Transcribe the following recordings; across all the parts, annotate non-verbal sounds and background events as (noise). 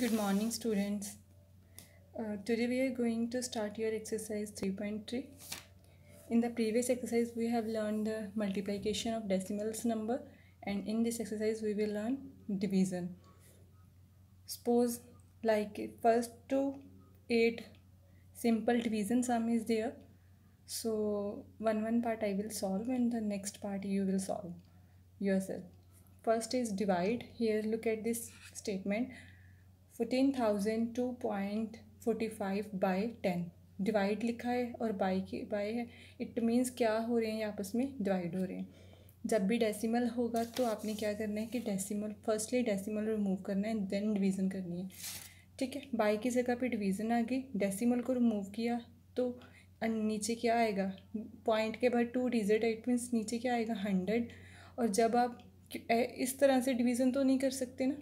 Good morning students. Uh, today we are going to start your exercise 3.3. In the previous exercise we have learned the multiplication of decimals number and in this exercise we will learn division. Suppose like first to 8 simple division sum is there. So one one part I will solve and the next part you will solve yourself. First is divide. Here look at this statement fourteen thousand two point forty five by ten divide लिखा है और by की by है it means क्या हो रहे हैं आपस में डिवाइड हो रहे हैं जब भी डेसिमल होगा तो आपने क्या करना है कि डेसिमल फर्स्टली डेसिमल रिमूव करना है देन डिवीज़न करनी है ठीक है बाई की जगह पे डिवीज़न आ गई डेसिमल को रिमूव किया तो नीचे क्या आएगा पॉइंट के बाद टू डिजिट इट मीन्स नीचे क्या आएगा हंड्रेड और जब आप इस तरह से डिवीज़न तो नहीं कर सकते ना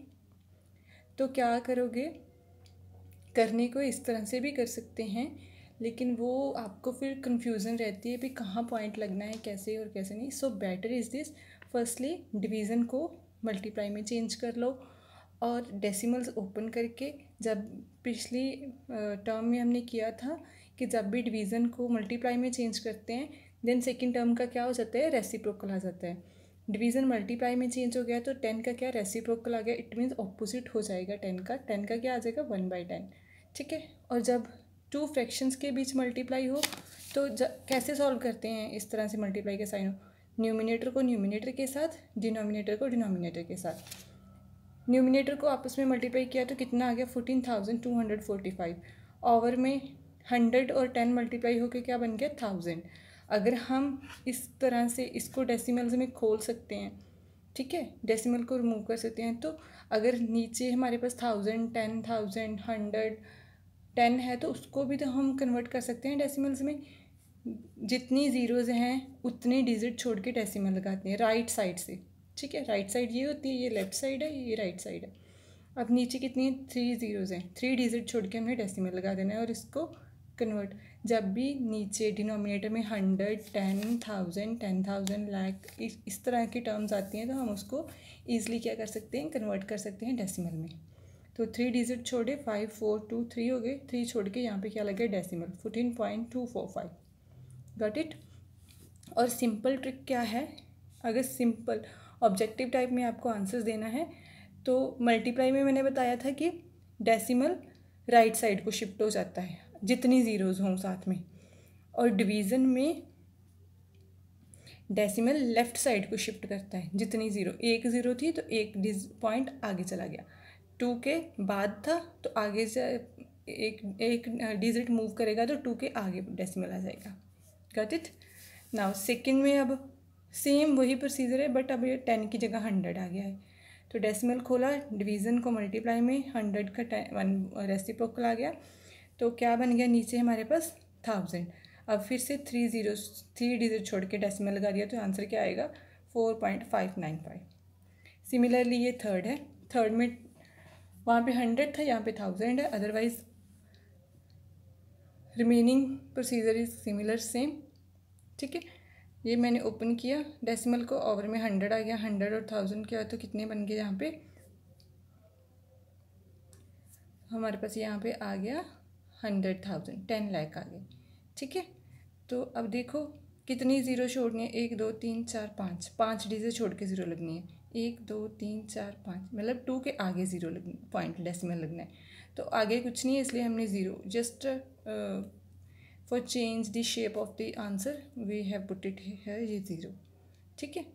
तो क्या करोगे करने को इस तरह से भी कर सकते हैं लेकिन वो आपको फिर कंफ्यूजन रहती है भी कहाँ पॉइंट लगना है कैसे और कैसे नहीं so better is this firstly division को मल्टीप्लाई में चेंज कर लो और डेसिमल्स ओपन करके जब पिछली टर्म में हमने किया था कि जब भी डिवीज़न को मल्टीप्लाई में चेंज करते हैं देन सेकेंड टर्म का क्या हो जाता है रेसिप्रोकल आ जाता है डिवीज़न मल्टीप्लाई में चेंज हो गया तो टेन का क्या रेसिप्रोकल आ गया इट मीन्स ऑपोजिट हो जाएगा टेन का टेन का क्या आ जाएगा वन बाई टेन ठीक है और जब टू फ्रैक्शंस के बीच मल्टीप्लाई हो तो कैसे सॉल्व करते हैं इस तरह से मल्टीप्लाई के साइन हो न्यूमिनेटर को न्यूमिनेटर के साथ डिनोमिनेटर को डिनोमिनेटर के साथ न्यूमिनेटर को आपस में मल्टीप्लाई किया तो कितना आ गया fourteen thousand two hundred forty five over में हंड्रेड और टेन मल्टीप्लाई होकर क्या बन गया थाउजेंड अगर हम इस तरह से इसको डेसिमल्स में खोल सकते हैं ठीक है डेसिमल को रिमूव कर सकते हैं तो अगर नीचे हमारे पास thousand ten thousand hundred ten है तो उसको भी तो हम कन्वर्ट कर सकते हैं डेसिमल्स में जितनी ज़ीरोज़ हैं उतने डिजिट छोड़ के डेसिमल लगाते हैं राइट साइड से ठीक है राइट साइड ये होती है ये लेफ्ट साइड है ये राइट साइड है अब नीचे कितनी थ्री ज़ीरोज़ हैं थ्री डिजिट छोड़ के हमने डेसिमल लगा देना है और इसको कन्वर्ट जब भी नीचे डिनोमिनेटर में hundred ten thousand ten thousand lakh इस तरह की टर्म्स आती हैं तो हम उसको ईजिली क्या कर सकते हैं कन्वर्ट कर सकते हैं डेसिमल में तो थ्री डिजिट छोड़े फाइव फोर टू थ्री हो गए थ्री छोड़ के यहाँ पे क्या लगे decimal fourteen point two four five got it और सिंपल ट्रिक क्या है अगर सिंपल ऑब्जेक्टिव टाइप में आपको आंसर्स देना है तो मल्टीप्लाई में मैंने बताया था कि डेसिमल राइट साइड को शिफ्ट हो जाता है जितनी ज़ीरोज़ हों साथ में और डिवीज़न में डेसिमल लेफ़्ट साइड को शिफ्ट करता है जितनी ज़ीरो एक ज़ीरो थी तो एक पॉइंट आगे चला गया टू के बाद था तो आगे से एक एक डिजिट मूव करेगा तो टू के आगे डेसिमल आ जाएगा गट इट नाउ सेकंड में अब सेम वही प्रोसीजर है बट अब ये टेन की जगह हंड्रेड आ गया है तो डेसिमल खोला डिवीज़न को मल्टीप्लाई में हंड्रेड का टेन वन रेसिप्रोकल आ गया तो क्या बन गया नीचे हमारे पास थाउजेंड अब फिर से थ्री जीरो थ्री डिजिट छोड़ के डेसिमल लगा दिया तो आंसर क्या आएगा four point five nine five similarly ये थर्ड है थर्ड में वहाँ पे हंड्रेड था यहाँ पे थाउजेंड है otherwise remaining procedure is similar same ठीक है ये मैंने ओपन किया डेसिमल को ओवर में हंड्रेड आ गया हंड्रेड और थाउजेंड क्या तो कितने बन गए यहाँ पे हमारे पास यहाँ पे आ गया हंड्रेड थाउजेंड टेन लैक आ गए ठीक है तो अब देखो कितनी ज़ीरो छोड़नी है एक दो तीन चार पाँच पाँच डिजिट छोड़ के ज़ीरो लगनी है एक दो तीन चार पाँच मतलब टू के आगे ज़ीरो लगनी पॉइंट लेस में लगना है तो आगे कुछ नहीं है इसलिए हमने zero just for change the shape of the answer we have put it है ये ज़ीरो ठीक है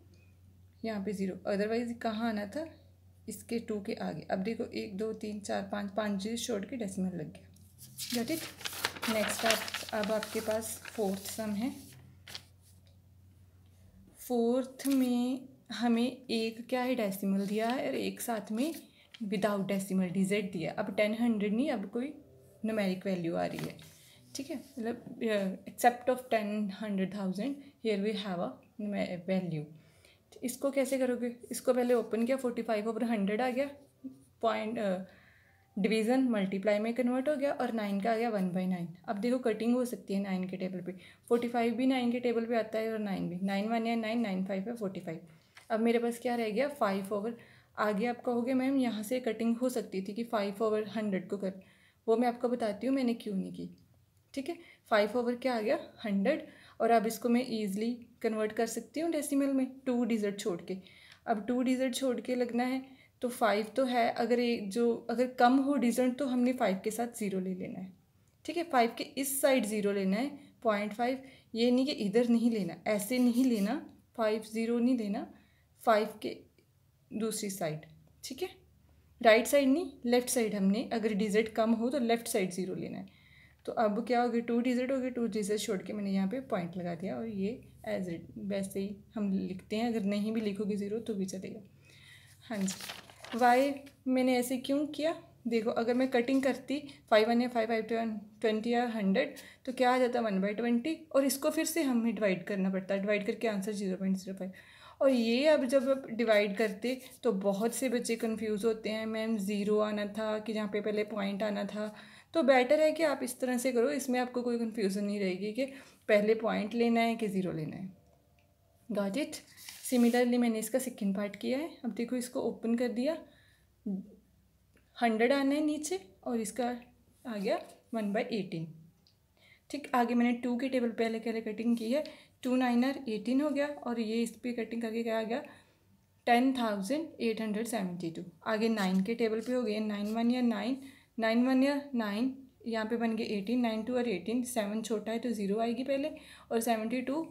यहाँ पे ज़ीरो अदरवाइज कहाँ आना था इसके टू के आगे अब देखो एक दो तीन चार पाँच पाँच जीरो छोड़ के डेसिमल लग गया गेट इट नेक्स्ट आप अब आपके पास फोर्थ सम है फोर्थ में हमें एक क्या है डेसिमल दिया है और एक साथ में विदाउट डेसिमल डिजिट दिया अब टेन हंड्रेड नहीं अब कोई नमेरिक वैल्यू आ रही है ठीक है मतलब except of ten hundred thousand here we have a value इसको कैसे करोगे इसको पहले ओपन किया फोर्टी फाइव ओवर हंड्रेड आ गया पॉइंट डिवीज़न मल्टीप्लाई में कन्वर्ट हो गया और नाइन का आ गया वन बाई नाइन अब देखो कटिंग हो सकती है नाइन के टेबल पे फोर्टी फाइव भी नाइन के टेबल पे आता है और नाइन भी नाइन वन या नाइन नाइन फाइव है फोर्टी फाइव अब मेरे पास क्या रह गया फाइव ओवर आगे आप कहोगे मैम यहाँ से कटिंग हो सकती थी कि फाइव ओवर हंड्रेड को कर वो मैं आपको बताती हूँ मैंने क्यों नहीं की ठीक है फाइव ओवर क्या आ गया हंड्रेड और अब इसको मैं ईजिली कन्वर्ट कर सकती हूँ डेसीमल में टू डिजर्ट छोड़ के अब टू डिजर्ट छोड़ के लगना है तो फाइव तो है अगर एक जो अगर कम हो डिजेंट तो हमने फाइव के साथ ज़ीरो ले लेना है ठीक है फाइव के इस साइड ज़ीरो लेना है पॉइंट फाइव ये नहीं कि इधर नहीं लेना ऐसे नहीं लेना फाइव ज़ीरो नहीं लेना फाइव के दूसरी साइड ठीक है राइट साइड नहीं लेफ़्ट साइड हमने अगर डिजिट कम हो तो लेफ़्ट साइड ज़ीरो लेना है तो अब क्या हो गया टू डिजिट हो गया टू डिजिट छोड़ के मैंने यहाँ पे पॉइंट लगा दिया और ये एज इट वैसे ही हम लिखते हैं अगर नहीं भी लिखोगे ज़ीरो तो भी चलेगा हाँ जी वाई मैंने ऐसे क्यों किया देखो अगर मैं कटिंग करती फाइव वन या फाइव फाइव वन ट्वेंटी या हंड्रेड तो क्या आ जाता वन बाई ट्वेंटी और इसको फिर से हमें डिवाइड करना पड़ता है डिवाइड करके answer zero point zero five और ये अब जब आप डिवाइड करते तो बहुत से बच्चे कंफ्यूज होते हैं मैम ज़ीरो आना था कि जहाँ पे पहले पॉइंट आना था तो बेटर है कि आप इस तरह से करो इसमें आपको कोई कन्फ्यूज़न नहीं रहेगी कि पहले पॉइंट लेना है कि ज़ीरो लेना है गॉट इट सिमिलरली मैंने इसका सेकेंड पार्ट किया है अब देखो इसको ओपन कर दिया हंड्रेड आना है नीचे और इसका आ गया वन बाई एटीन ठीक आगे मैंने टू के टेबल पहले पहले कटिंग की है टू नाइनर एटीन हो गया और ये इस पर कटिंग करके क्या आ गया ten thousand eight hundred seventy two आगे नाइन के टेबल पे हो गए नाइन वन या नाइन नाइन वन या नाइन यहाँ पे बन गए एटीन नाइन टू और एटीन सेवन छोटा है तो ज़ीरो आएगी पहले और सेवेंटी टू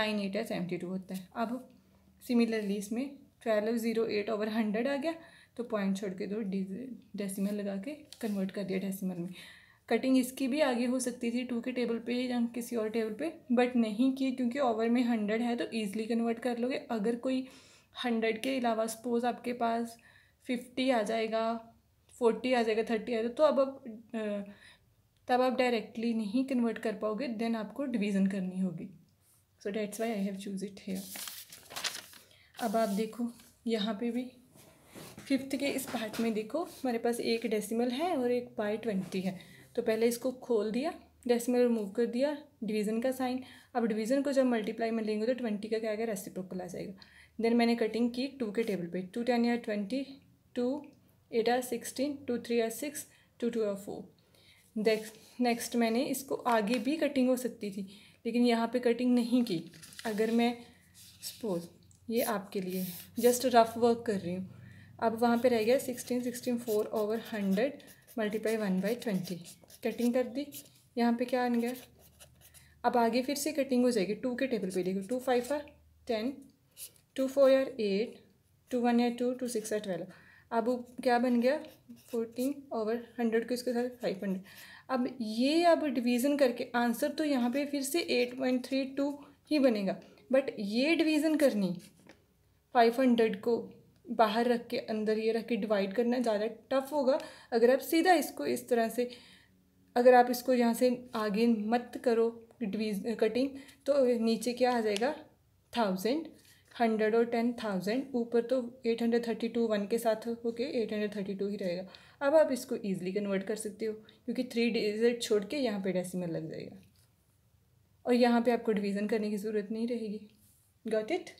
नाइन एट या सेवेंटी टू होता है अब सिमिलरली इसमें twelve zero eight over hundred आ गया तो पॉइंट छोड़ के दो डेसिमल लगा के कन्वर्ट कर दिया डेसिमल में कटिंग इसकी भी आगे हो सकती थी टू के टेबल पे या किसी और टेबल पे बट नहीं की क्योंकि ओवर में हंड्रेड है तो ईजिली कन्वर्ट कर लोगे अगर कोई हंड्रेड के अलावा सपोज़ आपके पास फिफ्टी आ जाएगा फोर्टी आ जाएगा थर्टी आ जाएगा तो अब आप तब आप डायरेक्टली नहीं कन्वर्ट कर पाओगे देन आपको डिवीज़न करनी होगी so that's why I have choose it here अब आप देखो यहाँ पे भी फिफ्थ के इस पार्ट में देखो हमारे पास एक डेसिमल है और एक बाई ट्वेंटी है तो पहले इसको खोल दिया डेसिमल रिमूव कर दिया डिवीज़न का साइन अब डिवीज़न को जब मल्टीप्लाई में लेंगे तो ट्वेंटी का क्या आएगा रेसिप्रोकल आ जाएगा देन मैंने कटिंग की टू के टेबल पे टू टेन या twenty two eight are sixteen two three are six two two are four next मैंने इसको आगे भी कटिंग हो सकती थी लेकिन यहाँ पे कटिंग नहीं की अगर मैं सपोज़ ये आपके लिए जस्ट रफ वर्क कर रही हूँ अब वहाँ पे रह गया sixteen sixteen four over hundred multiply one by twenty cutting कर दी यहाँ पे क्या बन गया अब आगे फिर से कटिंग हो जाएगी टू के टेबल पे देखो two five are ten two four are eight two one या two two six are twelve अब क्या बन गया फोर्टीन ओवर हंड्रेड को इसके साथ फाइव हंड्रेड अब ये अब डिवीज़न करके आंसर तो यहाँ पे फिर से एट पॉइंट थ्री टू ही बनेगा बट ये डिवीज़न करनी फाइव हंड्रेड को बाहर रख के अंदर ये रख के डिवाइड करना ज़्यादा टफ होगा अगर आप सीधा इसको इस तरह से अगर आप इसको यहाँ से आगे मत करो डिवीज कटिंग तो नीचे क्या आ जाएगा थाउजेंड हंड्रेड और टेन थाउजेंड ऊपर तो eight hundred thirty two one के साथ होके एट हंड्रेड थर्टी टू ही रहेगा अब आप इसको ईजिली कन्वर्ट कर सकते हो क्योंकि थ्री डिजिट छोड़ के यहाँ पे डेसिमल लग जाएगा और यहाँ पे आपको डिवीज़न करने की ज़रूरत नहीं रहेगी गॉट इट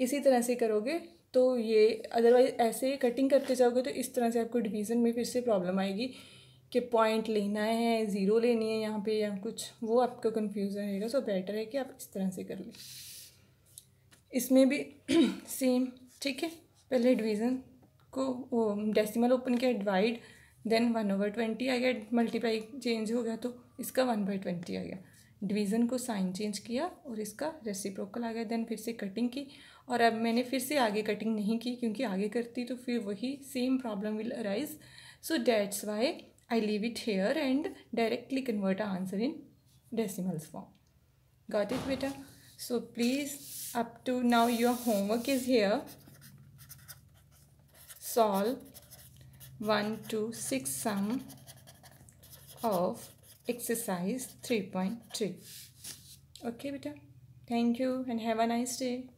इसी तरह से करोगे तो ये अदरवाइज ऐसे ही कटिंग करते जाओगे तो इस तरह से आपको डिवीज़न में फिर से प्रॉब्लम आएगी कि पॉइंट लेना है ज़ीरो लेनी है यहाँ पे या कुछ वो आपका कन्फ्यूज़न रहेगा सो बेटर है कि आप इस तरह से कर लें इसमें भी सेम (clears throat) ठीक है पहले डिवीज़न को वो डेसिमल ओपन किया divide then one over twenty आ गया मल्टीप्लाई चेंज हो गया तो इसका वन बाई ट्वेंटी आ गया डिवीज़न को साइन चेंज किया और इसका रेसिप्रोकल आ गया देन फिर से कटिंग की और अब मैंने फिर से आगे कटिंग नहीं की क्योंकि आगे करती तो फिर वही same problem will arise so that's why I leave it here and directly convert answer in decimals form got it बेटा so please up to now your homework is here solve one two six some of exercise 3.3 okay beta thank you and have a nice day